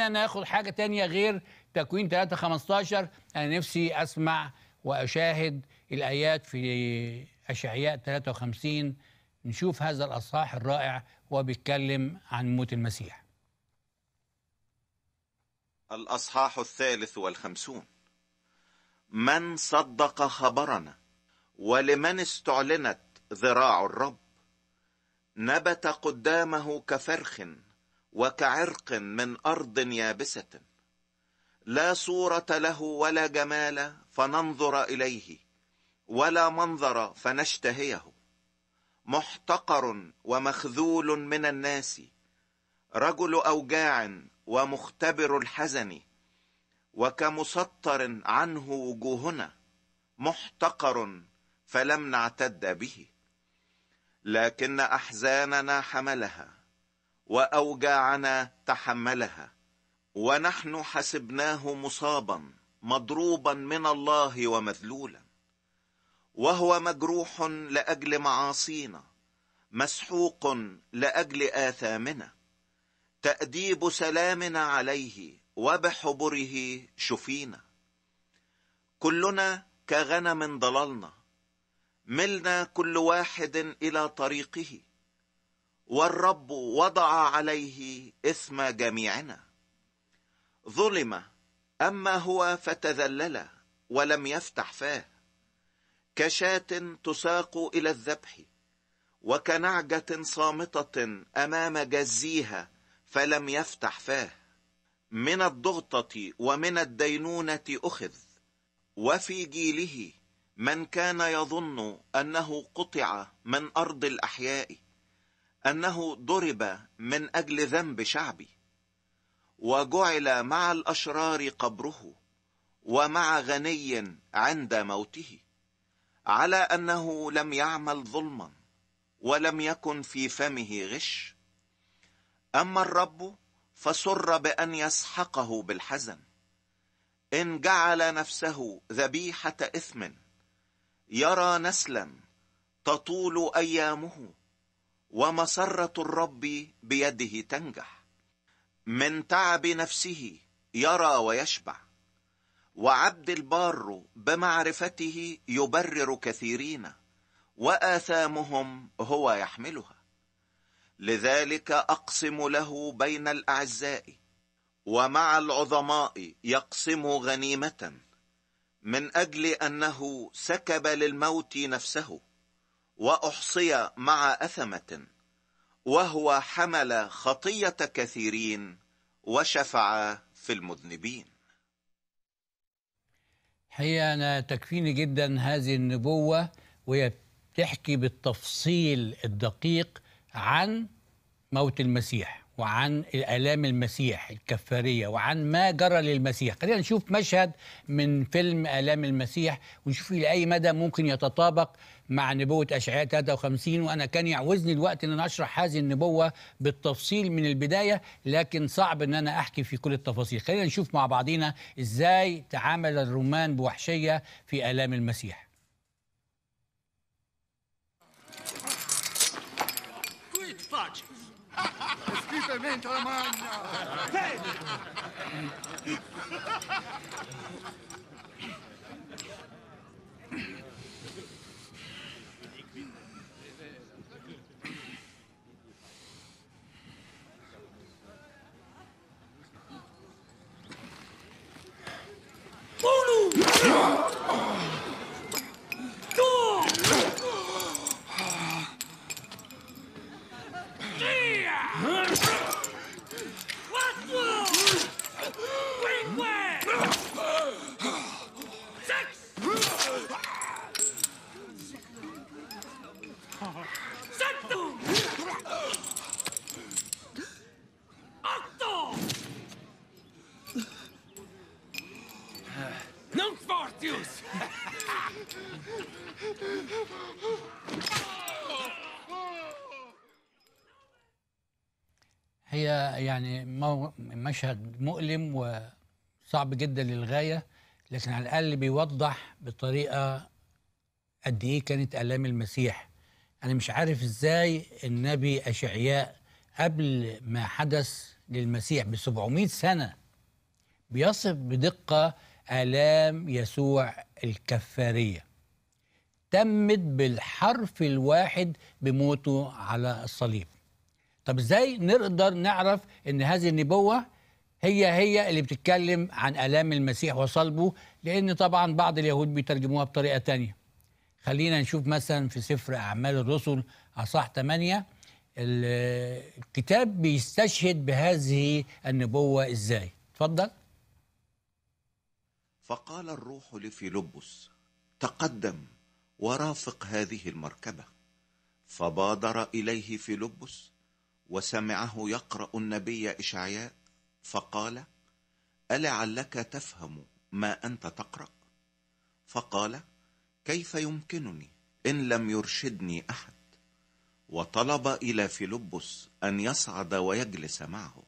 هنا ناخد حاجه تانية غير تكوين 3 15 انا نفسي اسمع واشاهد الايات في اشعياء 53 نشوف هذا الاصحاح الرائع وبيتكلم عن موت المسيح الاصحاح الثالث والخمسون من صدق خبرنا ولمن استعلنت ذراع الرب نبت قدامه كفرخ وكعرق من أرض يابسة لا صورة له ولا جمال فننظر إليه ولا منظر فنشتهيه محتقر ومخذول من الناس رجل أوجاع ومختبر الحزن وكمسطر عنه وجوهنا محتقر فلم نعتد به لكن أحزاننا حملها واوجاعنا تحملها ونحن حسبناه مصابا مضروبا من الله ومذلولا وهو مجروح لاجل معاصينا مسحوق لاجل اثامنا تاديب سلامنا عليه وبحبره شفينا كلنا كغنم ضللنا ملنا كل واحد الى طريقه والرب وضع عليه إثم جميعنا ظلم أما هو فتذلل ولم يفتح فاه كشاة تساق إلى الذبح وكنعجة صامتة أمام جزيها فلم يفتح فاه من الضغطة ومن الدينونة أخذ وفي جيله من كان يظن أنه قطع من أرض الأحياء أنه ضرب من أجل ذنب شعبي وجعل مع الأشرار قبره ومع غني عند موته على أنه لم يعمل ظلما ولم يكن في فمه غش أما الرب فسر بأن يسحقه بالحزن إن جعل نفسه ذبيحة إثم يرى نسلا تطول أيامه ومسرة الرب بيده تنجح من تعب نفسه يرى ويشبع وعبد البار بمعرفته يبرر كثيرين واثامهم هو يحملها لذلك اقسم له بين الاعزاء ومع العظماء يقسم غنيمه من اجل انه سكب للموت نفسه وأحصي مع أثمة وهو حمل خطية كثيرين وشفع في المذنبين هي أنا تكفيني جدا هذه النبوة وهي بتحكي بالتفصيل الدقيق عن موت المسيح وعن الآلام المسيح الكفارية وعن ما جرى للمسيح خلينا نشوف مشهد من فيلم آلام المسيح ونشوف إلى أي مدى ممكن يتطابق مع نبوة أشعياء 53 وأنا كان يعوزني الوقت أن أنا أشرح هذه النبوة بالتفصيل من البداية لكن صعب أن أنا أحكي في كل التفاصيل خلينا نشوف مع بعضنا إزاي تعامل الرومان بوحشية في آلام المسيح Yeah. هي يعني مشهد مؤلم وصعب جدا للغايه لكن على الاقل بيوضح بطريقه قد ايه كانت الام المسيح انا مش عارف ازاي النبي اشعياء قبل ما حدث للمسيح ب 700 سنه بيصف بدقه الام يسوع الكفاريه تمت بالحرف الواحد بموته على الصليب طب ازاي نقدر نعرف ان هذه النبوه هي هي اللي بتتكلم عن الام المسيح وصلبه لان طبعا بعض اليهود بيترجموها بطريقه تانية خلينا نشوف مثلا في سفر اعمال الرسل اصح 8 الكتاب بيستشهد بهذه النبوه ازاي اتفضل فقال الروح لفيلبس تقدم ورافق هذه المركبة فبادر إليه لبس وسمعه يقرأ النبي إشعياء فقال ألعلك تفهم ما أنت تقرأ فقال كيف يمكنني إن لم يرشدني أحد وطلب إلى فيلبس أن يصعد ويجلس معه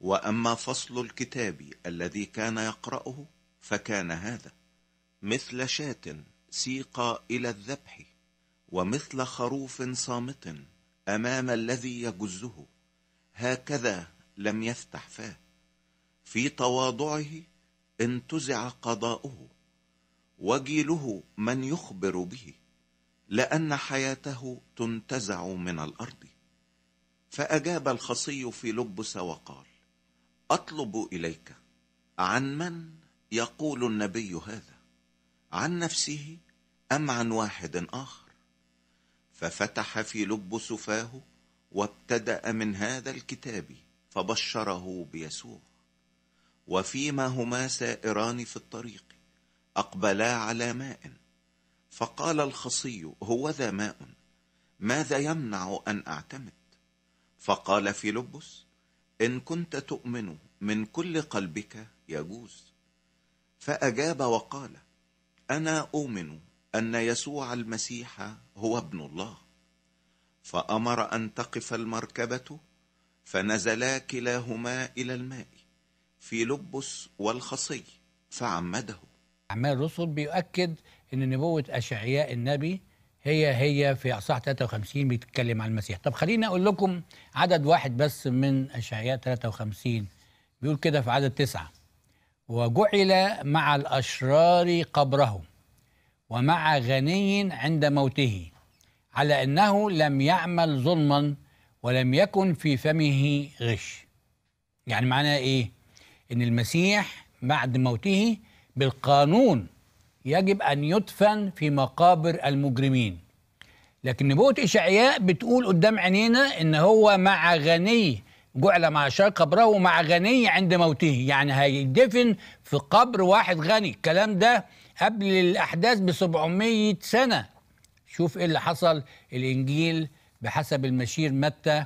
وأما فصل الكتاب الذي كان يقرأه فكان هذا مثل شاة سيق إلى الذبح ومثل خروف صامت أمام الذي يجزه هكذا لم يفتح فاه في تواضعه انتزع قضاؤه وجيله من يخبر به لأن حياته تنتزع من الأرض فأجاب الخصي في لبس وقال أطلب إليك عن من يقول النبي هذا عن نفسه أم عن واحد آخر ففتح في لب سفاه وابتدأ من هذا الكتاب فبشره بيسوع وفيما هما سائران في الطريق أقبلا على ماء فقال الخصي هو ذا ماء ماذا يمنع أن أعتمد فقال فيلبس إن كنت تؤمن من كل قلبك يجوز فأجاب وقال انا اؤمن ان يسوع المسيح هو ابن الله فامر ان تقف المركبه فنزلا كلاهما الى الماء في لبس والخصي فعمده اعمال الرسل بيؤكد ان نبوه اشعياء النبي هي هي في اصحاح 53 بيتكلم عن المسيح طب خليني اقول لكم عدد واحد بس من اشعياء 53 بيقول كده في عدد تسعه وجعل مع الأشرار قبرهم ومع غني عند موته على أنه لم يعمل ظلما ولم يكن في فمه غش يعني معناه إيه؟ إن المسيح بعد موته بالقانون يجب أن يدفن في مقابر المجرمين لكن نبوة إشعياء بتقول قدام عينينا إن هو مع غني جعل مع شار قبره ومع غني عند موته يعني هيدفن في قبر واحد غني الكلام ده قبل الأحداث ب 700 سنة شوف إيه اللي حصل الإنجيل بحسب المشير متى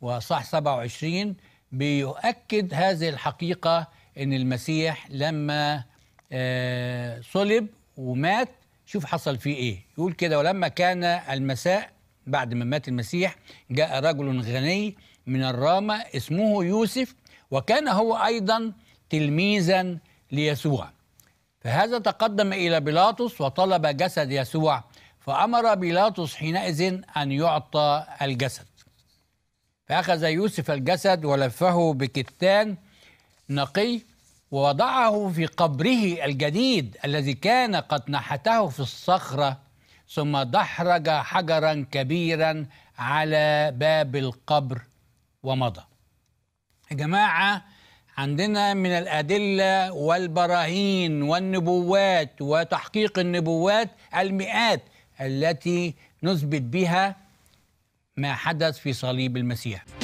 وصح 27 بيؤكد هذه الحقيقة أن المسيح لما آه، صلب ومات شوف حصل فيه إيه يقول كده ولما كان المساء بعد ما مات المسيح جاء رجل غني من الرامة اسمه يوسف وكان هو أيضا تلميذا ليسوع فهذا تقدم إلى بيلاطس وطلب جسد يسوع فأمر بيلاطس حينئذ أن يعطى الجسد فأخذ يوسف الجسد ولفه بكتان نقي ووضعه في قبره الجديد الذي كان قد نحته في الصخرة ثم دحرج حجرا كبيرا على باب القبر ومضى يا جماعة عندنا من الأدلة والبراهين والنبوات وتحقيق النبوات المئات التي نثبت بها ما حدث في صليب المسيح